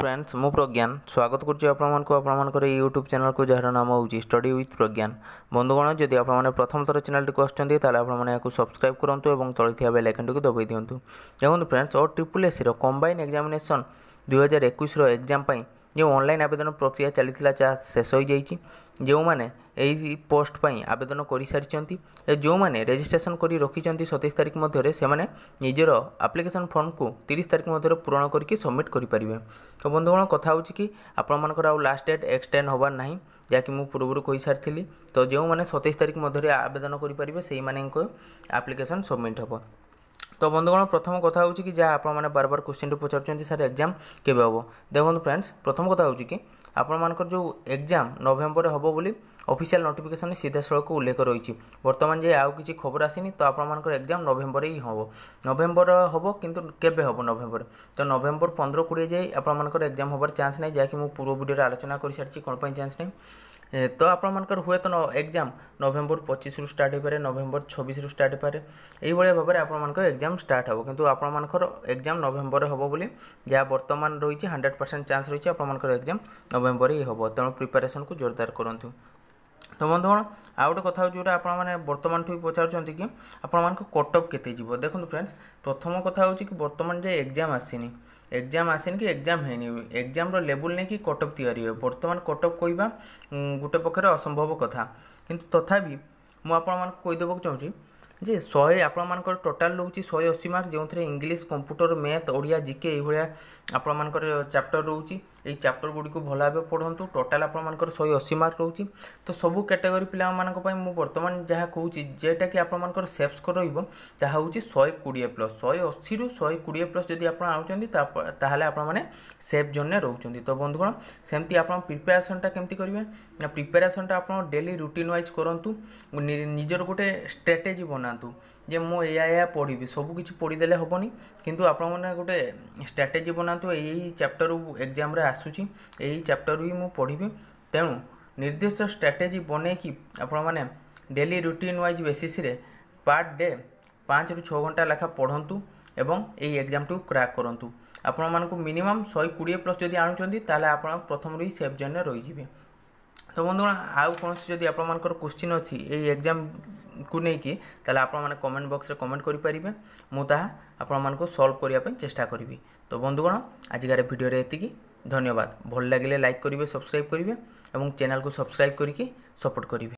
friends હું પ્રજ્ઞાન સ્વાગત କରୁଛି ଆପଣମାନଙ୍କୁ ଆପଣମାନଙ୍କର ଏଇ ୟୁଟ୍ୟୁବ୍ ଚ୍ୟାନେଲ୍କୁ ଯାହାର ନାମ ହେଉଛି ଷ୍ଟଡି ୱିଥ୍ ପ୍ରଜ୍ଞାନ ବନ୍ଧୁଗଣ ଯଦି ଆପଣମାନେ ପ୍ରଥମ ଥର ଚ୍ୟାନେଲ୍ଟିକୁ ଆସୁଛନ୍ତି ତାହେଲେ ଆପଣମାନେ ଏହାକୁ ସବସ୍କ୍ରାଇବ୍ କରନ୍ତୁ ଏବଂ ତଳେ ଥିବା ବେଲ୍ ଆଇକନ୍ଟିକୁ ଦବାଇ ଦିଅନ୍ତୁ ଦେଖନ୍ତୁ ଫ୍ରେଣ୍ଡ୍ସ ଓ ଟ୍ରିପୁଲ୍ ଏସ୍ସିର କମ୍ବାଇନ୍ ଏକ୍ଜାମିନେସନ୍ ଦୁଇହଜାର ଏକୋଇଶର ଏକ୍ଜାମ୍ ପାଇଁ ଯେଉଁ ଅନଲାଇନ୍ ଆବେଦନ ପ୍ରକ୍ରିୟା ଚାଲିଥିଲା ତାହା ଶେଷ ହୋଇଯାଇଛି ଯେଉଁମାନେ ଏହି ପୋଷ୍ଟ ପାଇଁ ଆବେଦନ କରିସାରିଛନ୍ତି ଯେଉଁମାନେ ରେଜିଷ୍ଟ୍ରେସନ କରି ରଖିଛନ୍ତି ସତେଇଶ ତାରିଖ ମଧ୍ୟରେ ସେମାନେ ନିଜର ଆପ୍ଲିକେସନ୍ ଫର୍ମକୁ ତିରିଶ ତାରିଖ ମଧ୍ୟରେ ପୂରଣ କରିକି ସବମିଟ୍ କରିପାରିବେ ତ ବନ୍ଧୁଗଣ କଥା ହେଉଛି କି ଆପଣମାନଙ୍କର ଆଉ ଲାଷ୍ଟ ଡେଟ୍ ଏକ୍ସଟେଣ୍ଡ ହେବାର ନାହିଁ ଯାହାକି ମୁଁ ପୂର୍ବରୁ କହିସାରିଥିଲି ତ ଯେଉଁମାନେ ସତେଇଶ ତାରିଖ ମଧ୍ୟରେ ଆବେଦନ କରିପାରିବେ ସେଇମାନଙ୍କ ଆପ୍ଲିକେସନ୍ ସବମିଟ୍ ହେବ ତ ବନ୍ଧୁଗଣ ପ୍ରଥମ କଥା ହେଉଛି କି ଯାହା ଆପଣମାନେ ବାର ବାର କୋଶ୍ଚିନ୍ଟି ପଚାରୁଛନ୍ତି ସାର୍ ଏକ୍ଜାମ୍ କେବେ ହେବ ଦେଖନ୍ତୁ ଫ୍ରେଣ୍ଡସ୍ ପ୍ରଥମ କଥା ହେଉଛି କି ଆପଣମାନଙ୍କର ଯେଉଁ ଏକ୍ଜାମ୍ ନଭେମ୍ବରରେ ହେବ ବୋଲି ଅଫିସିଆଲ ନୋଟିଫିକେସନରେ ସିଧାସଳଖ ଉଲ୍ଲେଖ ରହିଛି ବର୍ତ୍ତମାନ ଯାଏ ଆଉ କିଛି ଖବର ଆସିନି ତ ଆପଣମାନଙ୍କର ଏକ୍ଜାମ୍ ନଭେମ୍ବରରେ ହିଁ ହେବ ନଭେମ୍ବର ହେବ କିନ୍ତୁ କେବେ ହେବ ନଭେମ୍ବରରେ ତ ନଭେମ୍ବର ପନ୍ଦର କୋଡ଼ିଏ ଯାଏ ଆପଣମାନଙ୍କର ଏକ୍ଜାମ୍ ହେବାର ଚାନ୍ସ ନାହିଁ ଯାହାକି ମୁଁ ପୂର୍ବ ଭିଡ଼ିଓରେ ଆଲୋଚନା କରିସାରିଛି କ'ଣ ପାଇଁ ଚାନ୍ସ ନାହିଁ ତ ଆପଣମାନଙ୍କର ହୁଏତ ଏକ୍ଜାମ୍ ନଭେମ୍ବର ପଚିଶରୁ ଷ୍ଟାର୍ଟ ହୋଇପାରେ ନଭେମ୍ବର ଛବିଶରୁ ଷ୍ଟାର୍ଟ ହୋଇପାରେ ଏଇଭଳିଆ ଭାବରେ ଆପଣମାନଙ୍କ ଏକ୍ଜାମ୍ ଷ୍ଟାର୍ଟ ହେବ କିନ୍ତୁ ଆପଣମାନଙ୍କର ଏକ୍ଜାମ୍ ନଭେମ୍ବରରେ ହେବ ବୋଲି ଯାହା ବର୍ତ୍ତମାନ ରହିଛି ହଣ୍ଡ୍ରେଡ଼ ପରସେଣ୍ଟ ଚାନ୍ସ ରହିଛି ଆପଣମାନଙ୍କର ଏକ୍ଜାମ୍ ନଭେମ୍ବରରେ ହିଁ ହେବ ତେଣୁ ପ୍ରିପାରେସନ୍କୁ ଜୋରଦାର କରନ୍ତୁ ତ ବନ୍ଧୁଗଣ ଆଉ ଗୋଟେ କଥା ହେଉଛି ଯେଉଁଟା ଆପଣମାନେ ବର୍ତ୍ତମାନଠୁ ବି ପଚାରୁଛନ୍ତି କି ଆପଣମାନଙ୍କ କଟ୍ ଅଫ୍ କେତେ ଯିବ ଦେଖନ୍ତୁ ଫ୍ରେଣ୍ଡସ୍ ପ୍ରଥମ କଥା ହେଉଛି କି ବର୍ତ୍ତମାନ ଯେ ଏକ୍ଜାମ୍ ଆସିନି ଏକ୍ଜାମ୍ ଆସିନି କି ଏକ୍ଜାମ୍ ହେଇନି ଏକ୍ଜାମ୍ର ଲେବୁଲ୍ ନେଇକି କଟ୍ ଅଫ୍ ତିଆରି ହୁଏ ବର୍ତ୍ତମାନ କଟ୍ ଅଫ୍ କହିବା ଗୋଟେ ପକ୍ଷରେ ଅସମ୍ଭବ କଥା କିନ୍ତୁ ତଥାପି ମୁଁ ଆପଣମାନଙ୍କୁ କହିଦେବାକୁ ଚାହୁଁଛି ଯେ ଶହେ ଆପଣମାନଙ୍କର ଟୋଟାଲ୍ ରହୁଛି ଶହେ ଅଶୀ ମାର୍କ ଯେଉଁଥିରେ English computer math Odia GK ଏଇଭଳିଆ ଆପଣମାନଙ୍କର ଚାପ୍ଟର ରହୁଛି এই ଚାପ୍ଟର ଗୁଡ଼ିକୁ ଭଲ ଭାବେ ପଢ଼ନ୍ତୁ ଟୋଟାଲ୍ ଆପଣମାନଙ୍କର ଶହେ ଅଶୀ ମାର୍କ ରହୁଛି ତ ସବୁ କ୍ୟାଟେଗୋରୀ ପିଲାମାନଙ୍କ ପାଇଁ ମୁଁ ବର୍ତ୍ତମାନ ଯାହା କହୁଛି ଯେଉଁଟାକି ଆପଣମାନଙ୍କର ସେଫ୍ ସ୍କୋର ରହିବ ତାହା ହେଉଛି ଶହେ କୋଡ଼ିଏ ପ୍ଲସ୍ ଶହେ ଅଶୀରୁ ଶହେ କୋଡ଼ିଏ ପ୍ଲସ୍ ଯଦି ଆପଣ ଆଣୁଛନ୍ତି ତାହେଲେ ଆପଣମାନେ ସେଫ୍ ଜୋନ୍ରେ ରହୁଛନ୍ତି ତ ବନ୍ଧୁଗଣ ସେମିତି ଆପଣ ପ୍ରିପାରେସନ୍ଟା କେମିତି କରିବେ ନା ପ୍ରିପାରେସନ୍ଟା ଆପଣ ଡେଲି ରୁଟିନ୍ ୱାଇଜ୍ କରନ୍ତୁ ନିଜର ଗୋଟେ ଷ୍ଟ୍ରାଟେଜି ବନାନ୍ତୁ ଯେ ମୁଁ ଏଇଆ ଏଇଆ ପଢ଼ିବି ସବୁ କିଛି ପଢ଼ିଦେଲେ ହେବନି କିନ୍ତୁ ଆପଣମାନେ ଗୋଟେ ଷ୍ଟ୍ରାଟେଜି ବନାନ୍ତୁ ଏଇ ଚାପ୍ଟର ଏକ୍ଜାମ୍ରେ ଆସୁଛି ଏଇ ଚାପ୍ଟର ବି ମୁଁ ପଢ଼ିବି ତେଣୁ ନିର୍ଦ୍ଦିଷ୍ଟ ଷ୍ଟ୍ରାଟେଜି ବନେଇକି ଆପଣମାନେ ଡେଲି ରୁଟିନ୍ ୱାଇଜ୍ ବେସିସ୍ରେ ପାର୍ ଡେ ପାଞ୍ଚରୁ ଛଅ ଘଣ୍ଟା ଲେଖା ପଢ଼ନ୍ତୁ ଏବଂ ଏଇ ଏକ୍ଜାମ୍ଟିକୁ କ୍ରାକ୍ କରନ୍ତୁ ଆପଣମାନଙ୍କୁ ମିନିମମ୍ ଶହେ କୋଡ଼ିଏ ପ୍ଲସ୍ ଯଦି ଆଣୁଛନ୍ତି ତାହେଲେ ଆପଣ ପ୍ରଥମରୁ ହିଁ ସେଫ୍ ଜୋନ୍ରେ ରହିଯିବେ ତ ବନ୍ଧୁଗଣ ଆଉ କୌଣସି ଯଦି ଆପଣମାନଙ୍କର କୋଶ୍ଚିନ୍ ଅଛି ଏଇ ଏକ୍ଜାମ୍ को नहीं ताले आपण कमेंट बॉक्स रे कमेंट करि परिबे मु आपण मान को सॉल्व करिया तो बंधुगण आजिकार भिडियो रे धन्यवाद भल लगे लाइक करेंगे सब्सक्राइब करेंगे एवं चैनल को सब्सक्राइब करिकि सपोर्ट करेंगे